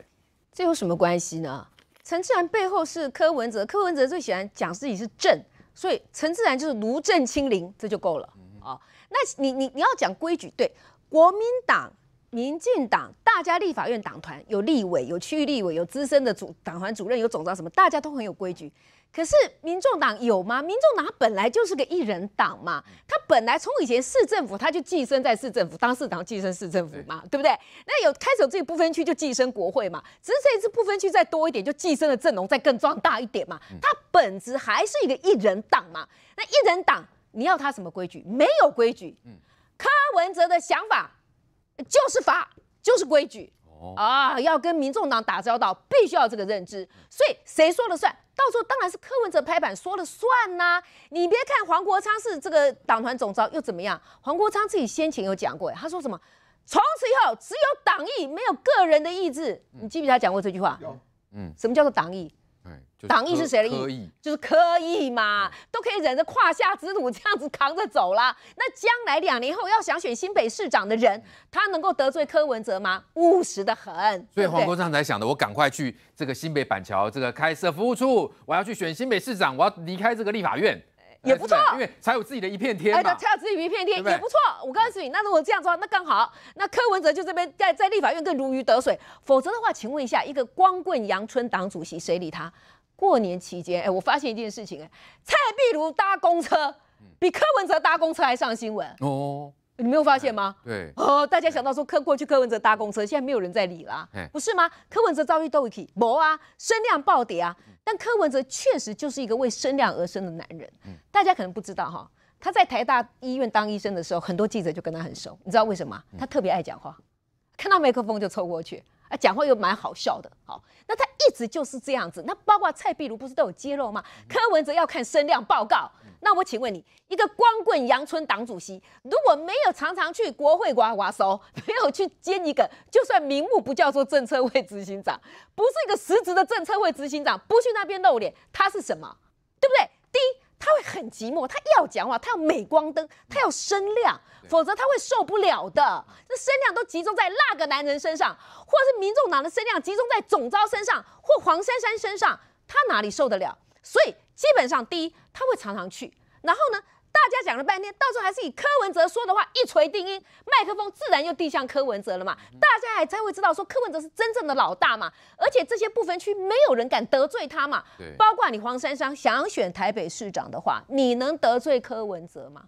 这有什么关系呢？陈志然背后是柯文哲，柯文哲最喜欢讲自己是正，所以陈志然就是奴正清零，这就够了啊。那你你你要讲规矩，对国民党。民进党大家立法院党团有立委有区域立委有资深的主党团主任有总召什么大家都很有规矩，可是民众党有吗？民众党本来就是个一人党嘛，他本来从以前市政府他就寄生在市政府当市长寄生市政府嘛，对不对？那有开首这己不分区就寄生国会嘛，只是这一次不分区再多一点就寄生的阵容再更壮大一点嘛，他本质还是一个一人党嘛，那一人党你要他什么规矩？没有规矩。嗯，柯文哲的想法。就是法，就是规矩哦啊！要跟民众党打交道，必须要这个认知，所以谁说了算？到时候当然是柯文哲拍板说了算呐！你别看黄国昌是这个党团总召又怎么样？黄国昌自己先前有讲过，他说什么？从此以后只有党意，没有个人的意志。你记不记得他讲过这句话？有，嗯，什么叫做党意？党意是谁的意？就是柯意嘛，都可以忍着胯下之辱这样子扛着走啦。那将来两年后要想选新北市长的人，他能够得罪柯文哲吗？务实的很。所以黄国昌才想的，我赶快去这个新北板桥这个开设服务处，我要去选新北市长，我要离开这个立法院，也不错，因为才有自己的一片天嘛。才有自己一片天也不错。我告诉你，那如果这样做，那更好。那柯文哲就这边在在立法院更如鱼得水。否则的话，请问一下，一个光棍阳春党主席，谁理他？过年期间，哎，我发现一件事情，哎，蔡壁如搭公车比柯文哲搭公车还上新闻哦，你没有发现吗？对，哦，大家想到说柯过去柯文哲搭公车，现在没有人在理啦，不是吗？柯文哲遭遇斗 OK，没啊，声量暴跌啊，但柯文哲确实就是一个为声量而生的男人，大家可能不知道哈，他在台大医院当医生的时候，很多记者就跟他很熟，你知道为什么？他特别爱讲话，看到麦克风就凑过去。讲话又蛮好笑的，好，那他一直就是这样子。那包括蔡壁如不是都有揭露吗？柯文哲要看声量报告。那我请问你，一个光棍阳春党主席，如果没有常常去国会刮刮手，没有去兼一个，就算名目不叫做政策会执行长，不是一个实质的政策会执行长，不去那边露脸，他是什么？对不对？第一。他会很寂寞，他要讲话，他要镁光灯，他要声量，否则他会受不了的。那声量都集中在那个男人身上，或是民众党的声量集中在总召身上，或黄珊珊身上，他哪里受得了？所以基本上，第一他会常常去，然后呢？大家讲了半天，到时候还是以柯文哲说的话一锤定音，麦克风自然又递向柯文哲了嘛。大家还才会知道说柯文哲是真正的老大嘛。而且这些不分区，没有人敢得罪他嘛。包括你黄珊珊想选台北市长的话，你能得罪柯文哲吗？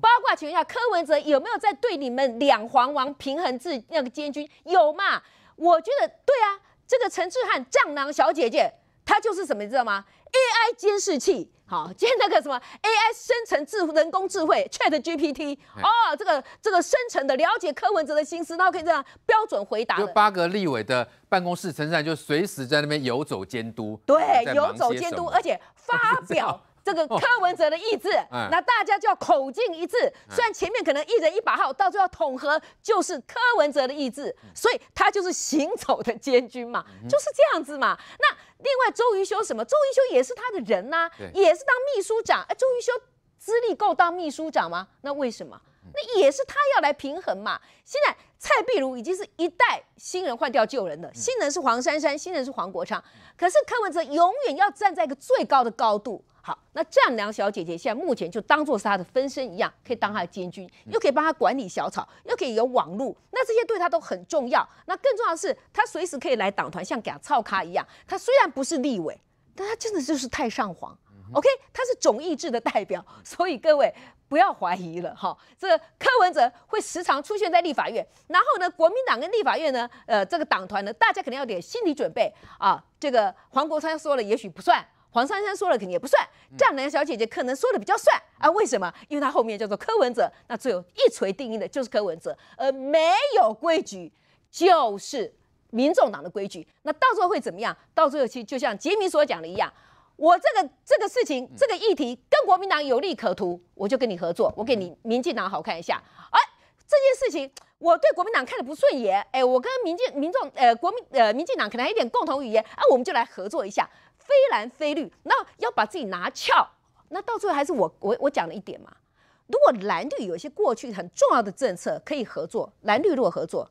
包括请问一下，柯文哲有没有在对你们两黄王平衡制那个监军有嘛？我觉得对啊，这个陈志汉丈囊小姐姐。它就是什么，你知道吗？AI 监视器，好，接那个什么 AI 生成智人工智慧 ChatGPT 哦，这个这个生成的了解柯文哲的心思，那可以这样标准回答。就八个立委的办公室，陈山就随时在那边游走监督。对，游走监督，而且发表。这个柯文哲的意志，那大家就要口径一致。虽然前面可能一人一把号，到最后统合就是柯文哲的意志，所以他就是行走的监军嘛，就是这样子嘛。那另外周瑜修什么？周瑜修也是他的人呐，也是当秘书长。哎，周瑜修资历够当秘书长吗？那为什么？那也是他要来平衡嘛。现在。蔡碧如已经是一代新人换掉旧人了，新人是黄珊珊，新人是黄国昌。可是柯文哲永远要站在一个最高的高度。好，那战良小姐姐现在目前就当做是她的分身一样，可以当她的监军，又可以帮她管理小草，又可以有网路，那这些对她都很重要。那更重要的是，她随时可以来党团像她操咖一样。她虽然不是立委，但她真的就是太上皇。OK，她是总意志的代表，所以各位。不要怀疑了哈，这柯文哲会时常出现在立法院，然后呢，国民党跟立法院呢，呃，这个党团呢，大家肯定要点心理准备啊。这个黄国昌说了，也许不算；黄珊珊说了，肯定也不算。战狼小姐姐可能说的比较算啊？为什么？因为她后面叫做柯文哲，那最后一锤定音的就是柯文哲。而没有规矩，就是民众党的规矩。那到最后会怎么样？到最后其实就像杰米所讲的一样。我这个这个事情这个议题跟国民党有利可图，我就跟你合作。我给你民进党好看一下。哎，这件事情我对国民党看的不顺眼。哎，我跟民进民众呃国民呃民进党可能有点共同语言，啊，我们就来合作一下。非蓝非绿，那要把自己拿翘，那到最后还是我我我讲了一点嘛。如果蓝绿有一些过去很重要的政策可以合作，蓝绿如果合作，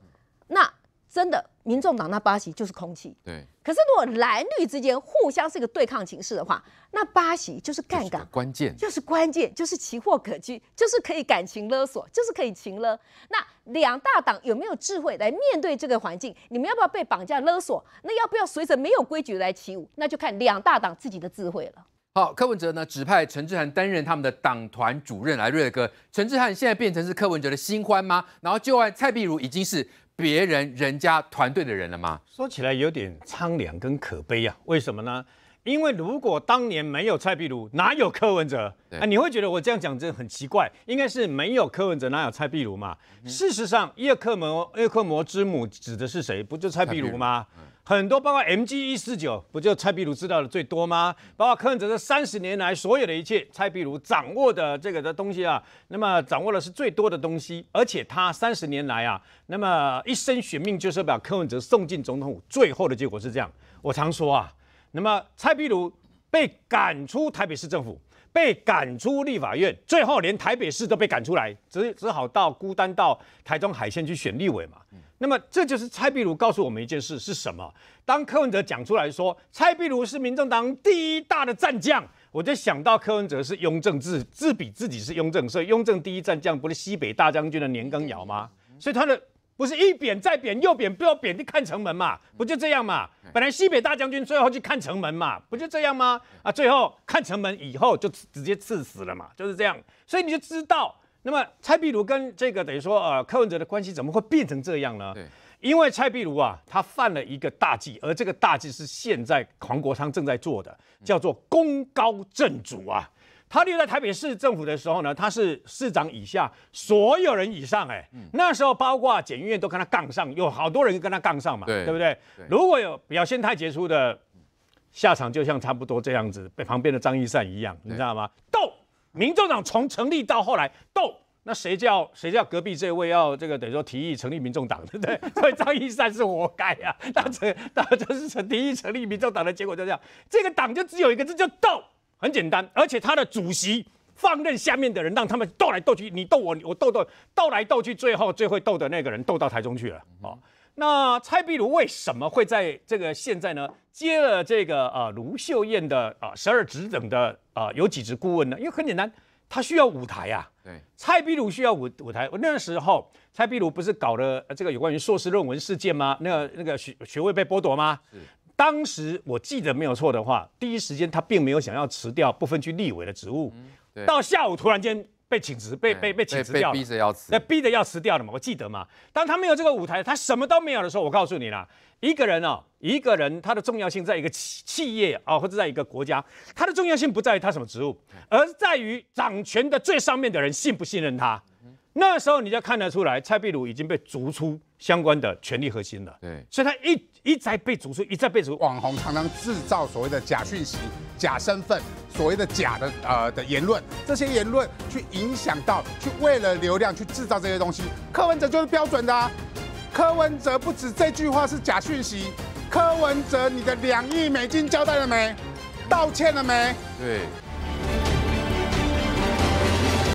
那。真的，民众党那八席就是空气。对。可是如果蓝绿之间互相是一个对抗情势的话，那八席就是杠杆，关键就是关键就是奇货可居，就是可以感情勒索，就是可以情勒。那两大党有没有智慧来面对这个环境？你们要不要被绑架勒索？那要不要随着没有规矩来起舞？那就看两大党自己的智慧了。好，柯文哲呢指派陈志涵担任他们的党团主任来瑞哥。陈志涵现在变成是柯文哲的新欢吗？然后就按蔡碧如已经是。别人人家团队的人了吗？说起来有点苍凉跟可悲啊。为什么呢？因为如果当年没有蔡壁如，哪有柯文哲？啊，你会觉得我这样讲真的很奇怪。应该是没有柯文哲，哪有蔡壁如嘛？事实上，叶克膜，叶克魔之母指的是谁？不就蔡壁如吗？很多包括 M G 一四九，不就蔡壁如知道的最多吗？包括柯文哲这三十年来所有的一切，蔡壁如掌握的这个的东西啊，那么掌握的是最多的东西。而且他三十年来啊，那么一生选命就是把柯文哲送进总统府。最后的结果是这样，我常说啊，那么蔡壁如被赶出台北市政府，被赶出立法院，最后连台北市都被赶出来，只只好到孤单到台中海线去选立委嘛。那么这就是蔡壁如告诉我们一件事是什么？当柯文哲讲出来说蔡壁如是民进党第一大的战将，我就想到柯文哲是雍正自自比自己是雍正，所以雍正第一战将不是西北大将军的年羹尧吗？所以他的不是一贬再贬又贬，不要贬，你看城门嘛，不就这样嘛？本来西北大将军最后去看城门嘛，不就这样吗？啊，最后看城门以后就直接赐死了嘛，就是这样。所以你就知道。那么蔡壁如跟这个等于说，呃，柯文哲的关系怎么会变成这样呢？对，因为蔡壁如啊，他犯了一个大忌，而这个大忌是现在黄国昌正在做的，叫做功高震主啊。他留在台北市政府的时候呢，他是市长以下所有人以上，哎，那时候包括检院都跟他杠上，有好多人跟他杠上嘛，对不对？如果有表现太杰出的，下场就像差不多这样子，被旁边的张一善一样，你知道吗？斗。民众党从成立到后来斗，那谁叫谁叫隔壁这位要这个等于说提议成立民众党对不对？所以张一山是活该啊！他这他就是提议成立民众党的结果就这样，这个党就只有一个字叫斗，很简单，而且他的主席放任下面的人让他们斗来斗去，你斗我，我斗斗斗来斗去，最后最会斗的那个人斗到台中去了，哦。那蔡壁如为什么会在这个现在呢？接了这个呃卢秀燕的啊十二职等的啊有几职顾问呢？因为很简单，他需要舞台呀。对，蔡壁如需要舞舞台。那时候蔡壁如不是搞了这个有关于硕士论文事件吗？那个那个学学位被剥夺吗？当时我记得没有错的话，第一时间他并没有想要辞掉不分区立委的职务。对，到下午突然间。被请辞，被被被请辞掉被逼着要辞，那逼着要辞掉了嘛？我记得嘛？当他没有这个舞台，他什么都没有的时候，我告诉你啦，一个人哦，一个人他的重要性，在一个企企业啊，或者在一个国家，他的重要性不在于他什么职务，而在于掌权的最上面的人信不信任他。那时候你就看得出来，蔡壁如已经被逐出相关的权力核心了。对，所以他一一再被逐出，一再被逐出。网红常常制造所谓的假讯息、假身份，所谓的假的呃的言论，这些言论去影响到，去为了流量去制造这些东西。柯文哲就是标准的，啊，柯文哲不止这句话是假讯息，柯文哲你的两亿美金交代了没？道歉了没？对。